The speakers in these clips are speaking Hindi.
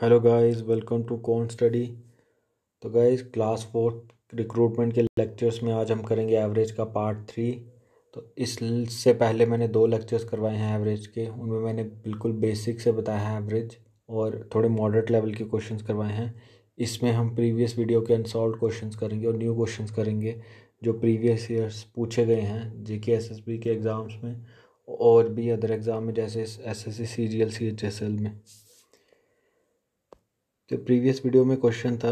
hello guys welcome to con study तो गाइस क्लास फोर्थ रिक्रूटमेंट के लेक्चर्स में आज हम करेंगे एवरेज का पार्ट थ्री तो इससे पहले मैंने दो लेक्चर्स करवाए हैं एवरेज के उनमें मैंने बिल्कुल बेसिक से बताया है एवरेज और थोड़े मॉडरेट लेवल के क्वेश्चंस करवाए हैं इसमें हम प्रीवियस वीडियो के अनसॉल्व क्वेश्चन करेंगे और न्यू क्वेश्चन करेंगे जो प्रीवियस ईयर्स पूछे गए हैं J K S S B के एग्ज़ाम्स में और भी अदर एग्ज़ाम में जैसे S S C C G L C H S L में तो प्रीवियस वीडियो में क्वेश्चन था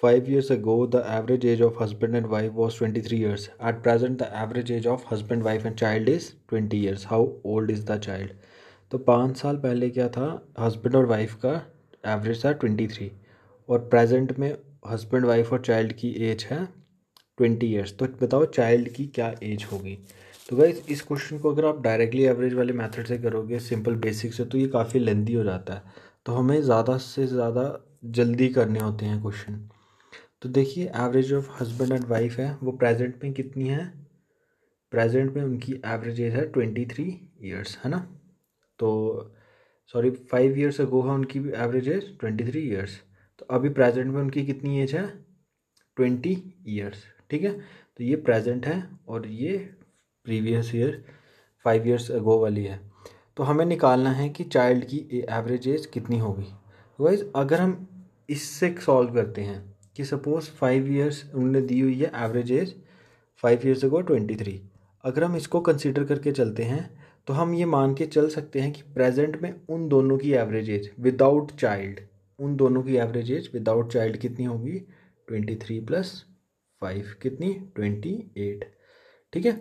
five years ago the average age of husband and wife was twenty three years at present the average age of husband wife and child is twenty years how old is the child तो पाँच साल पहले क्या था हस्बैंड और वाइफ का एवरेज था ट्वेंटी थ्री और प्रेजेंट में हस्बैंड वाइफ और चाइल्ड की एज है ट्वेंटी ईयर्स तो बताओ चाइल्ड की क्या एज होगी तो भाई इस क्वेश्चन को अगर आप डायरेक्टली एवरेज वाले मेथड से करोगे सिंपल बेसिक से तो ये काफ़ी लेंदी हो जाता है तो हमें ज़्यादा से ज़्यादा जल्दी करने होते हैं क्वेश्चन तो देखिए average of husband and wife है वो प्रेजेंट में कितनी है प्रेजेंट में उनकी एवरेज एज है ट्वेंटी थ्री ईयर्स है ना तो सॉरी फाइव ईयर्स अगो है उनकी average age twenty three years तो अभी प्रेजेंट में उनकी कितनी एज है ट्वेंटी ईयर्स ठीक है तो ये प्रेजेंट है और ये previous year five years ago वाली है तो हमें निकालना है कि चाइल्ड की एवरेज एज कितनी होगी वाइज अगर हम इससे सॉल्व करते हैं कि सपोज़ फाइव ईयर्स उन्होंने दी हुई है average age five years ago twenty three अगर हम इसको कंसिडर करके चलते हैं तो हम ये मान के चल सकते हैं कि प्रेजेंट में उन दोनों की एवरेज एज विदाउट चाइल्ड उन दोनों की एवरेज एज विदाउट चाइल्ड कितनी होगी ट्वेंटी थ्री प्लस फाइव कितनी ट्वेंटी एट ठीक है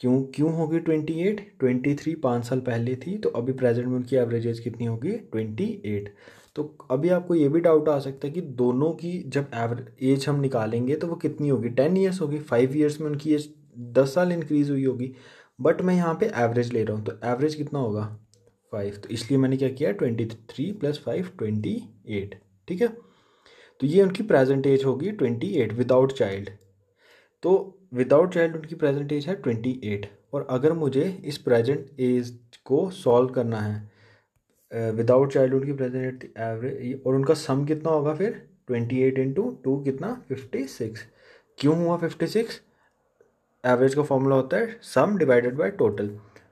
क्यों क्यों होगी ट्वेंटी एट ट्वेंटी थ्री पाँच साल पहले थी तो अभी प्रेजेंट में उनकी एवरेज एज कितनी होगी ट्वेंटी एट तो अभी आपको ये भी डाउट आ सकता है कि दोनों की जब एवरेज एज हम निकालेंगे तो वो कितनी होगी टेन ईयर्स होगी फाइव ईयर्स में उनकी एज दस साल इंक्रीज़ हुई होगी बट मैं यहाँ पे एवरेज ले रहा हूँ तो एवरेज कितना होगा फाइव तो इसलिए मैंने क्या किया twenty three plus five twenty eight ठीक है तो ये उनकी प्रेजेंट एज होगी ट्वेंटी एट विदाउट चाइल्ड तो विदाउट चाइल्डहुड की प्रेजेंट एज है ट्वेंटी एट और अगर मुझे इस प्रेजेंट एज को सॉल्व करना है विदाउट चाइल्डहुड की प्रेजेंट एवरेज और उनका सम कितना होगा फिर ट्वेंटी एट इंटू टू कितना फिफ्टी सिक्स क्यों हुआ फिफ्टी सिक्स एवरेज का फॉर्मूला होता है सम डिवाइडेड बाय टोटल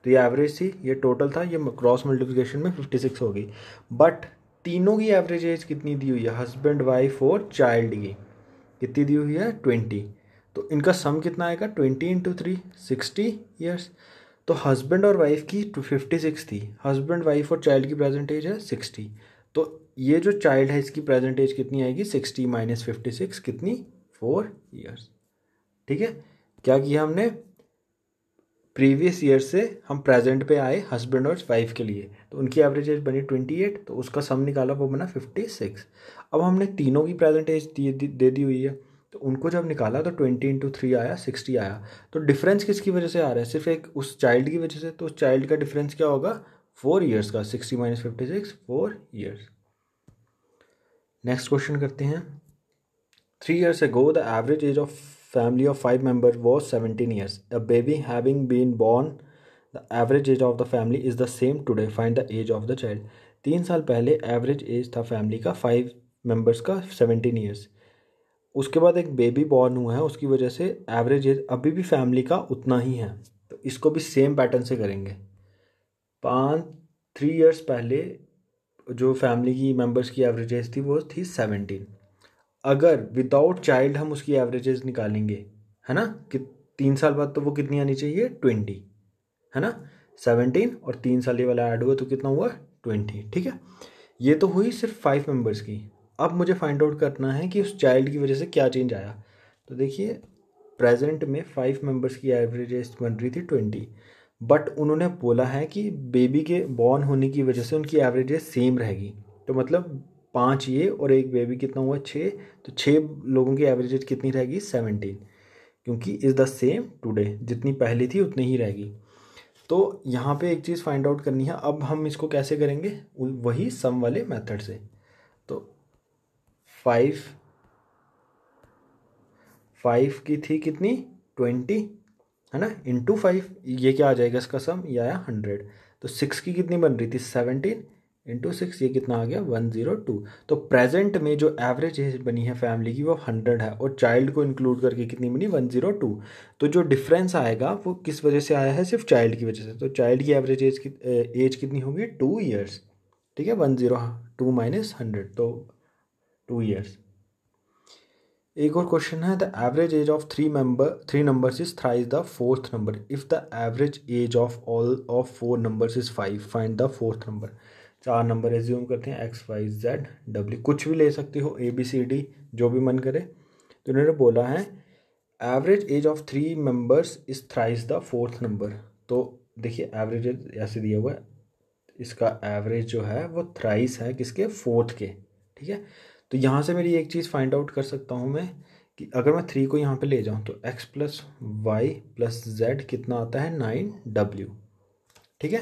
तो ये एवरेज थी ये टोटल था ये क्रॉस मल्टीप्लिकेशन में फिफ्टी सिक्स हो गई बट तीनों की एवरेज एज कितनी दी हुई है हस्बैंड वाइफ और चाइल्ड की कितनी दी हुई है ट्वेंटी तो इनका सम कितना आएगा twenty into three sixty years तो हस्बैंड और वाइफ की टू फिफ्टी सिक्स थी हस्बैंड वाइफ और चाइल्ड की प्रेजेंट एज है सिक्सटी तो ये जो चाइल्ड है इसकी प्रेजेंट एज कितनी आएगी सिक्सटी माइनस फिफ्टी सिक्स कितनी फोर ईयर्स ठीक है क्या किया हमने प्रीवियस ईयर से हम प्रेजेंट पे आए हस्बैंड और वाइफ के लिए तो उनकी एवरेज एज बनी ट्वेंटी एट तो उसका सम निकाला वो बना फिफ्टी सिक्स अब हमने तीनों की प्रेजेंट एज दे दी हुई है तो उनको जब निकाला तो ट्वेंटी इंटू थ्री आया सिक्सटी आया तो डिफरेंस किसकी वजह से आ रहा है सिर्फ एक उस चाइल्ड की वजह से तो उस चाइल्ड का डिफरेंस क्या होगा फोर ईयर्स का sixty minus fifty six four years next question करते हैं three years ago the average age of family of five member was seventeen years a baby having been born the average age of the family is the same today Find the age of the child तीन साल पहले एवरेज एज था फैमिली का फाइव मेंबर्स का सेवेंटीन ईयर्स उसके बाद एक बेबी बॉर्न हुआ है उसकी वजह से एवरेज एज अभी भी फैमिली का उतना ही है तो इसको भी सेम पैटर्न से करेंगे पाँच थ्री इयर्स पहले जो फैमिली की मेंबर्स की एवरेज एज थी वो थी सेवनटीन अगर विदाउट चाइल्ड हम उसकी एवरेजेस निकालेंगे है ना कि तीन साल बाद तो वो कितनी आनी चाहिए ट्वेंटी है ना सेवनटीन और तीन साल ये वाला ऐड हुआ तो कितना हुआ ट्वेंटी ठीक है ये तो हुई सिर्फ फाइव मेंबर्स की अब मुझे फाइंड आउट करना है कि उस चाइल्ड की वजह से क्या चेंज आया तो देखिए प्रेजेंट में फाइव मेंबर्स की एवरेज एज बन रही थी ट्वेंटी बट उन्होंने बोला है कि बेबी के बॉर्न होने की वजह से उनकी एवरेज एज सेम रहेगी तो मतलब पाँच ये और एक बेबी कितना हुआ छः तो छः लोगों की एवरेज एज कितनी रहेगी सेवनटीन क्योंकि इज़ द सेम टुडे जितनी पहले थी उतनी ही रहेगी तो यहाँ पे एक चीज़ फाइंड आउट करनी है अब हम इसको कैसे करेंगे वही सम वाले मेथड से तो फाइव फाइव की थी कितनी ट्वेंटी है ना इंटू फाइव ये क्या आ जाएगा इसका सम ये आया हंड्रेड तो सिक्स की कितनी बन रही थी सेवनटीन इंटू सिक्स ये कितना आ गया वन ज़ीरो टू तो प्रेजेंट में जो एवरेज एज बनी है फैमिली की वो हंड्रेड है और चाइल्ड को इंक्लूड करके कितनी बनी वन ज़ीरो टू तो जो डिफरेंस आएगा वो किस वजह से आया है सिर्फ चाइल्ड की वजह से तो चाइल्ड की एवरेज एज की एज कितनी होगी टू ईयर्स ठीक है one zero two minus hundred तो टू ईयर्स एक और क्वेश्चन है the average age of three member three numbers is three is the fourth number if the average age of all of four numbers is five find the fourth number चार नंबर रिज्यूम करते हैं एक्स वाई जेड डब्ल्यू कुछ भी ले सकते हो ए बी सी डी जो भी मन करे तो उन्होंने बोला है average age of three members is three is the fourth number तो देखिए एवरेज ऐसे दिया हुआ है इसका एवरेज जो है वो थ्राइस है किसके फोर्थ के ठीक है तो यहाँ से मेरी एक चीज़ फाइंड आउट कर सकता हूँ मैं कि अगर मैं थ्री को यहाँ पे ले जाऊँ तो X plus Y plus Z कितना आता है नाइन डब्ल्यू ठीक है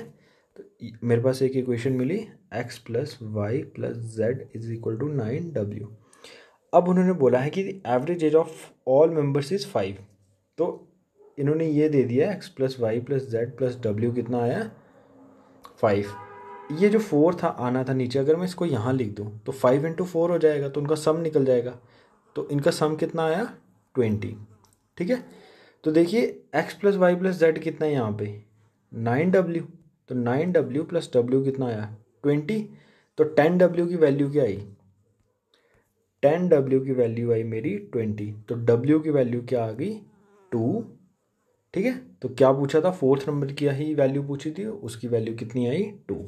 तो मेरे पास एक इक्वेशन मिली X plus Y plus Z is equal to nine W अब उन्होंने बोला है कि average age of all members is five तो इन्होंने ये दे दिया X plus Y plus Z plus W कितना आया फाइव ये जो फोर था आना था नीचे अगर मैं इसको यहाँ लिख दूँ तो फाइव इंटू फोर हो जाएगा तो उनका सम निकल जाएगा तो इनका सम कितना आया ट्वेंटी ठीक है तो देखिए X plus Y plus Z कितना है यहाँ पे नाइन डब्ल्यू तो नाइन डब्ल्यू प्लस डब्ल्यू कितना आया ट्वेंटी तो टेन डब्ल्यू की वैल्यू क्या आई टेन डब्ल्यू की वैल्यू आई मेरी ट्वेंटी तो डब्ल्यू की वैल्यू क्या आ गई टू ठीक है तो क्या पूछा था फोर्थ नंबर की ही वैल्यू पूछी थी उसकी वैल्यू कितनी आई to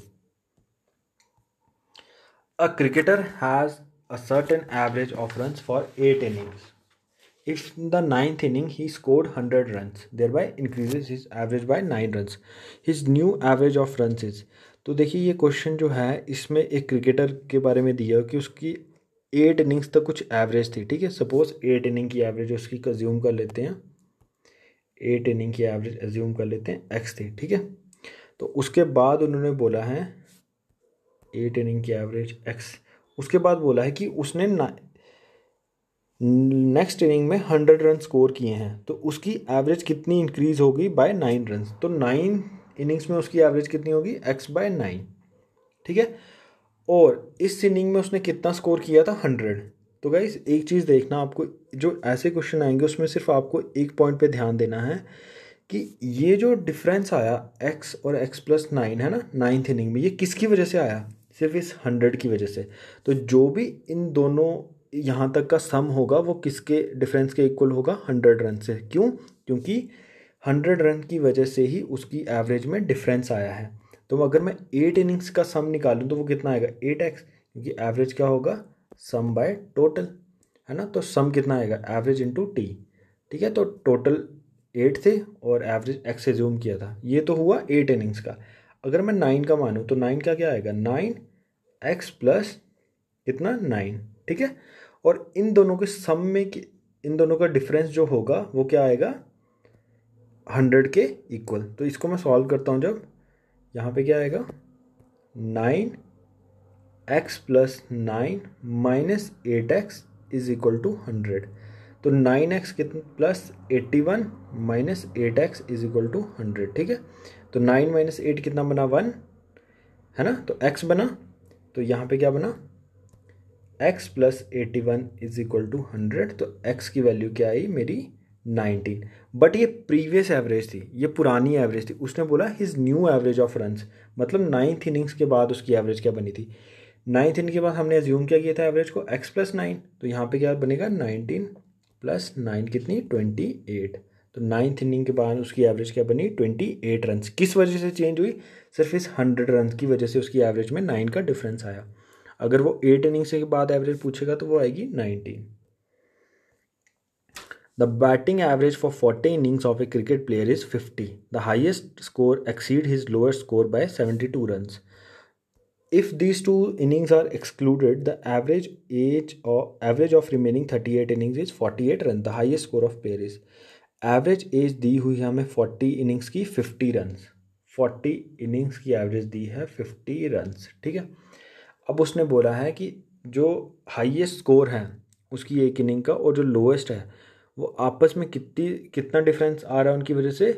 a cricketer has a certain average of run for eight innings if the ninth inning he scored hundred run thereby increase his average by nine run his new average of run is तो देखिए ये क्वेश्चन जो है इसमें एक क्रिकेटर के बारे में दिया हो कि उसकी एट इनिंग्स तक कुछ एवरेज थी ठीक है सपोज एट इनिंग की एवरेज उसकी कंज्यूम कर लेते हैं एट इनिंग की एवरेज एज्यूम कर लेते हैं एक्स थी ठीक है तो उसके बाद उन्होंने बोला है एट इनिंग की एवरेज एक्स उसके बाद बोला है कि उसने नेक्स्ट इनिंग में हंड्रेड रन स्कोर किए हैं तो उसकी एवरेज कितनी इंक्रीज होगी बाय नाइन रन तो नाइन इनिंग्स में उसकी एवरेज कितनी होगी एक्स बाय नाइन ठीक है और इस इनिंग में उसने कितना स्कोर किया था हंड्रेड तो गाइज एक चीज़ देखना आपको जो ऐसे क्वेश्चन आएंगे उसमें सिर्फ आपको एक पॉइंट पे ध्यान देना है कि ये जो डिफरेंस आया एक्स और एक्स प्लस नाइन है ना नाइन्थ इनिंग में ये किसकी वजह से आया सिर्फ इस हंड्रेड की वजह से तो जो भी इन दोनों यहाँ तक का सम होगा वो किसके डिफरेंस के इक्वल होगा हंड्रेड रन से क्यों क्योंकि हंड्रेड रन की वजह से ही उसकी एवरेज में डिफरेंस आया है तो अगर मैं एट इनिंग्स का सम निकालूँ तो वो कितना आएगा एट एक्स क्योंकि एवरेज क्या होगा सम बाय टोटल है ना तो सम कितना आएगा एवरेज इंटू टी ठीक है तो टोटल एट थे और एवरेज एक्स से जूम किया था ये तो हुआ एट इनिंग्स का अगर मैं नाइन का मानूँ तो नाइन का क्या आएगा नाइन एक्स प्लस कितना नाइन ठीक है और इन दोनों के सम में कि इन दोनों का डिफरेंस जो होगा वो क्या आएगा हंड्रेड के इक्वल तो इसको मैं सॉल्व करता हूँ जब यहाँ पे क्या आएगा nine X plus nine minus eight X is equal to hundred तो नाइन एक्स कितना plus eighty one minus eight X is equal to hundred ठीक है तो नाइन माइनस एट कितना बना वन है ना तो एक्स बना तो यहाँ पे क्या बना X plus eighty one is equal to hundred तो एक्स की वैल्यू क्या आई मेरी नाइनटीन बट ये प्रीवियस एवरेज थी ये पुरानी एवरेज थी उसने बोला his new average of run मतलब नाइन्थ इनिंग्स के बाद उसकी एवरेज क्या बनी थी नाइन्थ इनिंग के बाद हमने एज्यूम क्या किया था एवरेज को एक्स प्लस नाइन तो यहाँ पे क्या बनेगा नाइनटीन प्लस नाइन कितनी ट्वेंटी एट तो नाइन्थ इनिंग के बाद उसकी एवरेज क्या बनी ट्वेंटी एट रन किस वजह से चेंज हुई सिर्फ इस हंड्रेड रन की वजह से उसकी एवरेज में नाइन का डिफरेंस आया अगर वो एट इनिंग के बाद एवरेज पूछेगा तो वो आएगी nineteen the batting average for forty innings of a cricket player is fifty the highest score exceed his lower score by seventy two run if these two innings are excluded the average age average of remaining thirty eight innings is forty eight run the highest score of player is average age दी हुई है हमें फोर्टी इनिंग्स की फिफ्टी रन फोर्टी इनिंग्स की एवरेज दी है फिफ्टी रन ठीक है अब उसने बोला है कि जो हाइएस्ट स्कोर है उसकी एक इनिंग का और जो लोएस्ट है वो आपस में कितनी कितना डिफरेंस आ रहा है उनकी वजह से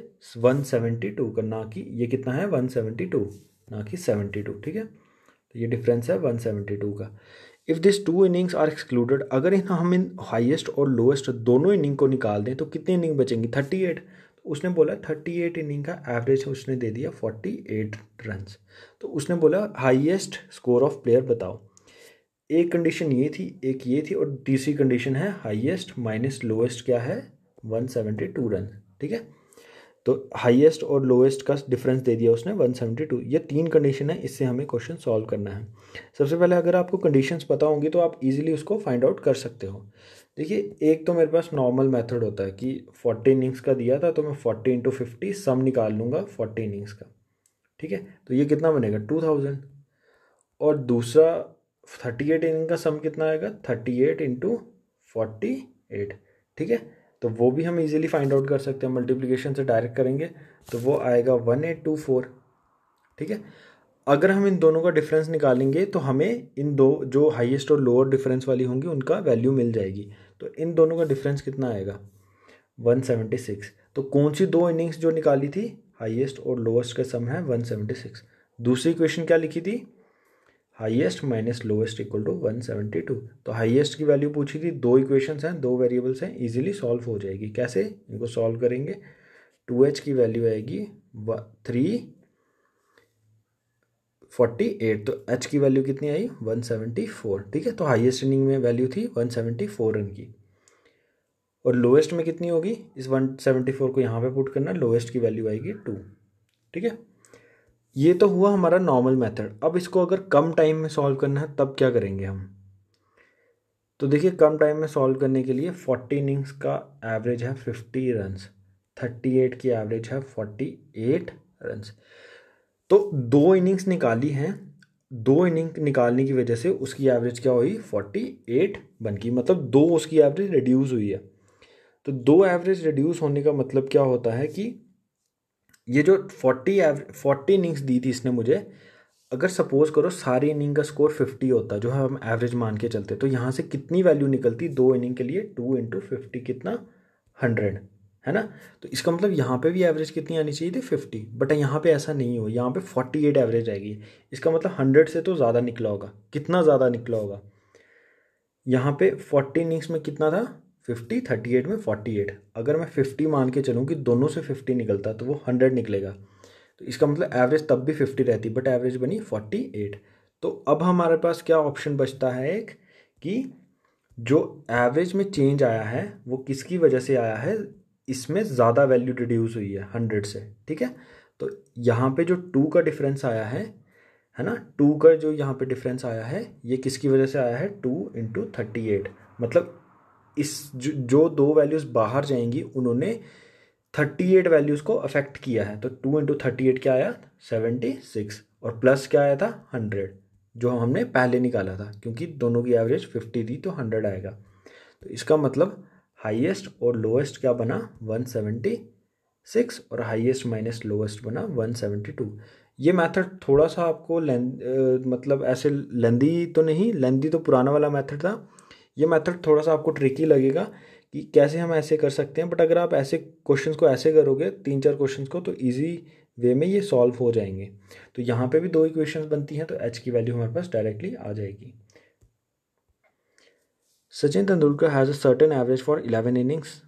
वन सेवेंटी टू का ना कि ये कितना है वन सेवेंटी टू ना कि टू ठीक है तो ये डिफरेंस है वन टू का if this two innings are excluded अगर इन हम इन हाइस्ट और लोएस्ट दोनों इनिंग को निकाल दें तो कितनी इनिंग बचेंगी थर्टी एट तो उसने बोला थर्टी एट इनिंग का एवरेज उसने दे दिया फोर्टी एट रन तो उसने बोला हाइएस्ट स्कोर ऑफ प्लेयर बताओ एक कंडीशन ये थी एक ये थी और तीसरी कंडीशन है हाइएस्ट माइनस लोएस्ट क्या है वन सेवेंटी टू रन ठीक है तो हाईएस्ट और लोएस्ट का डिफरेंस दे दिया उसने 172 ये तीन कंडीशन है इससे हमें क्वेश्चन सॉल्व करना है सबसे पहले अगर आपको कंडीशंस पता होंगी तो आप इजीली उसको फाइंड आउट कर सकते हो देखिए एक तो मेरे पास नॉर्मल मेथड होता है कि 40 इनिंग्स का दिया था तो मैं 40 इंटू फिफ्टी सम निकाल लूँगा 40 इनिंग्स का ठीक है तो ये कितना बनेगा 2000 और दूसरा 38 इनिंग का सम कितना आएगा 38 एट इंटू ठीक है तो वो भी हम इजीली फाइंड आउट कर सकते हैं मल्टीप्लिकेशन से डायरेक्ट करेंगे तो वो आएगा वन एट टू फोर ठीक है अगर हम इन दोनों का डिफरेंस निकालेंगे तो हमें इन दो जो हाईएस्ट और लोअर डिफरेंस वाली होंगी उनका वैल्यू मिल जाएगी तो इन दोनों का डिफरेंस कितना आएगा 176 तो कौन सी दो इनिंग्स जो निकाली थी हाईएस्ट और लोएस्ट का सम है 176 दूसरी क्वेश्चन क्या लिखी थी highest minus lowest equal to one seventy two तो हाईएस्ट की वैल्यू पूछी थी दो इक्वेशंस हैं दो वेरिएबल्स हैं इजीली सॉल्व हो जाएगी कैसे इनको सॉल्व करेंगे टू एच की वैल्यू आएगी थ्री फोर्टी एट तो एच की वैल्यू कितनी आई वन सेवेंटी फोर ठीक है तो हाईएस्ट इनिंग में वैल्यू थी वन सेवेंटी फोर रन की और लोएस्ट में कितनी होगी इस वन सेवेंटी फोर को यहाँ पे पुट करना लोएस्ट की वैल्यू आएगी टू ठीक है ये तो हुआ हमारा नॉर्मल मेथड अब इसको अगर कम टाइम में सॉल्व करना है तब क्या करेंगे हम तो देखिए कम टाइम में सॉल्व करने के लिए फोर्टी इनिंग्स का एवरेज है फिफ्टी रन्स थर्टी एट की एवरेज है फोर्टी एट रन्स तो दो इनिंग्स निकाली हैं दो इनिंग निकालने की वजह से उसकी एवरेज क्या हुई फोर्टी एट बन गई मतलब दो उसकी एवरेज रिड्यूस हुई है तो दो एवरेज रिड्यूस होने का मतलब क्या होता है कि ये जो फोर्टी फोर्टी इनिंग्स दी थी इसने मुझे अगर सपोज करो सारी इनिंग का स्कोर फिफ्टी होता जो हम एवरेज मान के चलते तो यहाँ से कितनी वैल्यू निकलती दो इनिंग के लिए टू इंटू फिफ्टी कितना हंड्रेड है ना तो इसका मतलब यहाँ पे भी एवरेज कितनी आनी चाहिए थी फिफ्टी बट यहाँ पे ऐसा नहीं हो यहाँ पे फोर्टी एट एवरेज आएगी इसका मतलब हंड्रेड से तो ज़्यादा निकला होगा कितना ज़्यादा निकला होगा यहाँ पे फोर्टी इनिंग्स में कितना था फिफ्टी थर्टी एट में फोर्टी एट अगर मैं फिफ्टी मान के चलूँ कि दोनों से फिफ्टी निकलता तो वो हंड्रेड निकलेगा तो इसका मतलब एवरेज तब भी फिफ्टी रहती बट एवरेज बनी फोर्टी एट तो अब हमारे पास क्या ऑप्शन बचता है एक कि जो एवरेज में चेंज आया है वो किसकी वजह से आया है इसमें ज़्यादा वैल्यू रिड्यूस हुई है हंड्रेड से ठीक है तो यहाँ पे जो टू का डिफरेंस आया है है ना टू का जो यहाँ पे डिफरेंस आया है ये किसकी वजह से आया है टू इंटू थर्टी एट मतलब इस जो दो वैल्यूज़ बाहर जाएंगी उन्होंने थर्टी एट वैल्यूज़ को अफेक्ट किया है तो टू इंटू थर्टी एट क्या आया सेवेंटी सिक्स और प्लस क्या आया था हंड्रेड जो हमने पहले निकाला था क्योंकि दोनों की एवरेज फिफ्टी थी तो हंड्रेड आएगा तो इसका मतलब हाईएस्ट और लोएस्ट क्या बना वन सेवेंटी सिक्स और हाईएस्ट माइनस लोएस्ट बना वन सेवेंटी टू ये मेथड थोड़ा सा आपको लें मतलब ऐसे लेंदी तो नहीं लेंदी तो पुराना वाला मेथड था ये मेथड थोड़ा सा आपको ट्रिकी लगेगा कि कैसे हम ऐसे कर सकते हैं बट अगर आप ऐसे क्वेश्चंस को ऐसे करोगे तीन चार क्वेश्चंस को तो इजी वे में ये सॉल्व हो जाएंगे तो यहाँ पे भी दो इक्वेशंस बनती हैं तो एच की वैल्यू हमारे पास डायरेक्टली आ जाएगी Sachin Tendulkar has a certain average for eleven innings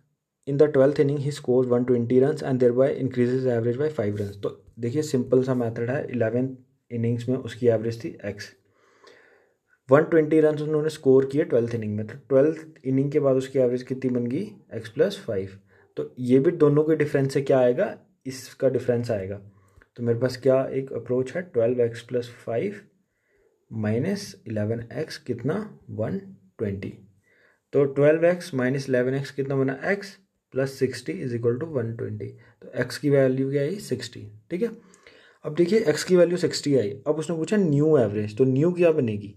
in the twelfth inning he score one twenty run and thereby increases average by five run तो देखिए सिंपल सा मैथड है इलेवेंथ इनिंग्स में उसकी एवरेज थी एक्स वन ट्वेंटी रन उन्होंने स्कोर किए ट्वेल्थ इनिंग में तो ट्वेल्थ इनिंग के बाद उसकी एवरेज कितनी बन गई एक्स प्लस फाइव तो ये भी दोनों के डिफरेंस से क्या आएगा इसका डिफरेंस आएगा तो मेरे पास क्या एक अप्रोच है twelve X plus five minus eleven X कितना वन ट्वेंटी तो twelve X minus eleven X कितना बना X plus sixty is equal to one twenty तो एक्स की वैल्यू क्या आई सिक्सटी ठीक है अब देखिए एक्स की वैल्यू सिक्सटी आई अब उसने पूछा न्यू एवरेज तो न्यू क्या बनेगी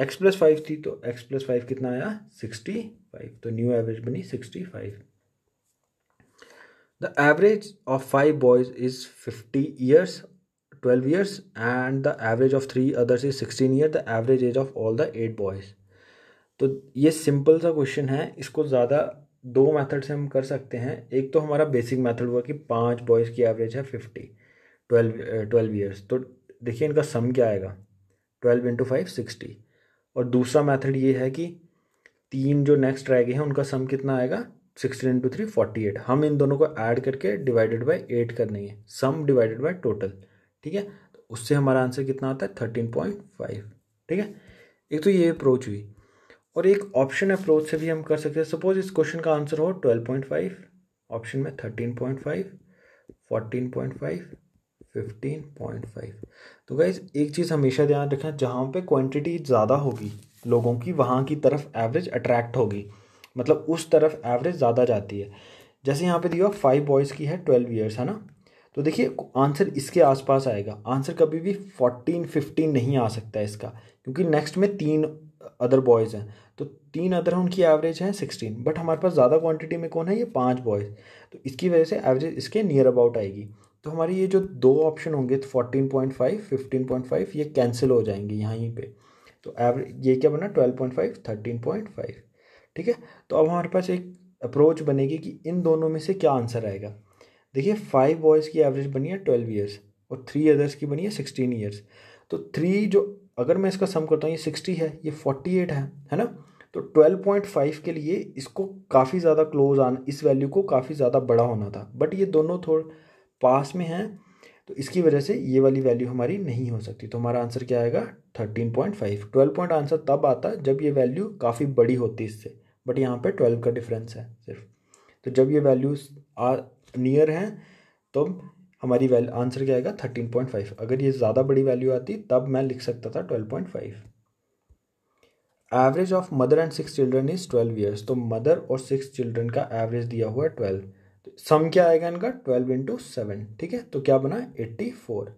एक्स प्लस फाइव थी तो एक्स प्लस फाइव कितना आया सिक्सटी फाइव तो न्यू एवरेज बनी sixty five the average of five boys is fifty years twelve years and the average of three others is sixteen year the average age of all the eight boys तो ये सिंपल सा क्वेश्चन है इसको ज़्यादा दो मेथड से हम कर सकते हैं एक तो हमारा बेसिक मेथड हुआ कि पांच बॉयज़ की एवरेज है फिफ्टी ट्वेल्व ट्वेल्व ईयर्स तो देखिए इनका सम क्या आएगा ट्वेल्व इंटू फाइव सिक्सटी और दूसरा मेथड ये है कि तीन जो नेक्स्ट रह गए हैं उनका सम कितना आएगा sixteen into three forty eight हम इन दोनों को ऐड करके डिवाइडेड बाय एट कर है सम डिवाइडेड बाय टोटल ठीक है तो उससे हमारा आंसर कितना आता है थर्टीन पॉइंट फाइव ठीक है एक तो ये अप्रोच हुई और एक ऑप्शन अप्रोच से भी हम कर सकते हैं सपोज इस क्वेश्चन का आंसर हो ट्वेल्व पॉइंट फाइव ऑप्शन में thirteen point five fourteen point five fifteen point five तो गाइज एक चीज़ हमेशा ध्यान रखना जहाँ पे क्वांटिटी ज़्यादा होगी लोगों की वहाँ की तरफ एवरेज अट्रैक्ट होगी मतलब उस तरफ एवरेज ज़्यादा जाती है जैसे यहाँ पे दिया फाइव बॉयज़ की है ट्वेल्व ईयर्स है ना तो देखिए आंसर इसके आसपास आएगा आंसर कभी भी फोर्टीन फिफ्टीन नहीं आ सकता है इसका क्योंकि नेक्स्ट में तीन अदर बॉयज़ हैं तो तीन अदर उनकी एवरेज है सिक्सटीन बट हमारे पास ज़्यादा क्वांटिटी में कौन है ये पाँच बॉयज़ तो इसकी वजह से एवरेज इसके नियर अबाउट आएगी तो हमारी ये जो दो ऑप्शन होंगे तो fourteen point five fifteen point five ये कैंसिल हो जाएंगे यहीं पे तो एवरेज ये क्या बना twelve point five thirteen point five ठीक है तो अब हमारे पास एक अप्रोच बनेगी कि इन दोनों में से क्या आंसर आएगा देखिए फाइव बॉयज़ की एवरेज बनी है ट्वेल्व ईयर्स और थ्री अदर्स की बनी है सिक्सटीन ईयर्स तो थ्री जो अगर मैं इसका सम करता हूँ ये सिक्सटी है ये फोर्टी एट है है ना तो ट्वेल्व पॉइंट फाइव के लिए इसको काफ़ी ज़्यादा क्लोज आना इस वैल्यू को काफ़ी ज़्यादा बड़ा होना था बट ये दोनों थोड़ा पास में हैं तो इसकी वजह से ये वाली वैल्यू हमारी नहीं हो सकती तो हमारा आंसर क्या आएगा thirteen point five twelve point answer तब आता जब ये वैल्यू काफ़ी बड़ी होती इससे बट यहाँ पे ट्वेल्व का डिफरेंस है सिर्फ तो जब ये वैल्यूज आ नियर हैं तो हमारी वैल्यू आंसर क्या आएगा थर्टीन पॉइंट फाइव अगर ये ज़्यादा बड़ी वैल्यू आती तब मैं लिख सकता था twelve point five average of mother and six children is twelve years तो मदर और सिक्स चिल्ड्रन का एवरेज दिया हुआ है ट्वेल्व सम तो क्या आएगा इनका ट्वेल्व इंटू सेवन ठीक है तो क्या बना eighty four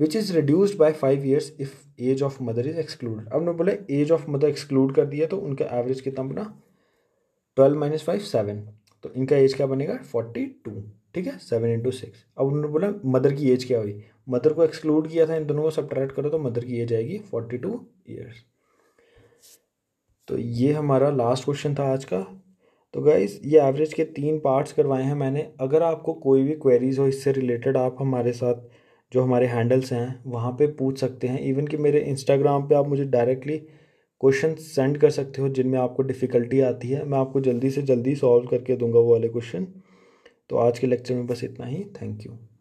which is reduced by five years if age of mother is exclude अब ने बोले एज ऑफ मदर एक्सक्लूड कर दिया तो उनका एवरेज कितना बना ट्वेल्व माइनस फाइव सेवन तो इनका एज क्या बनेगा फोर्टी टू ठीक है सेवन इंटू सिक्स अब उन्होंने बोला मदर की एज क्या हुई मदर को एक्सक्लूड किया था इन दोनों को सब्ट्रैक्ट करो तो मदर की एज आएगी फोर्टी टू ईयर्स तो ये हमारा लास्ट क्वेश्चन था आज का तो गाइस ये एवरेज के तीन पार्ट्स करवाए हैं मैंने अगर आपको कोई भी क्वेरीज हो इससे रिलेटेड आप हमारे साथ जो हमारे हैंडल्स हैं वहाँ पे पूछ सकते हैं इवन कि मेरे इंस्टाग्राम पे आप मुझे डायरेक्टली क्वेश्चन सेंड कर सकते हो जिनमें आपको डिफ़िकल्टी आती है मैं आपको जल्दी से जल्दी सॉल्व करके दूंगा वो वाले क्वेश्चन तो आज के लेक्चर में बस इतना ही थैंक यू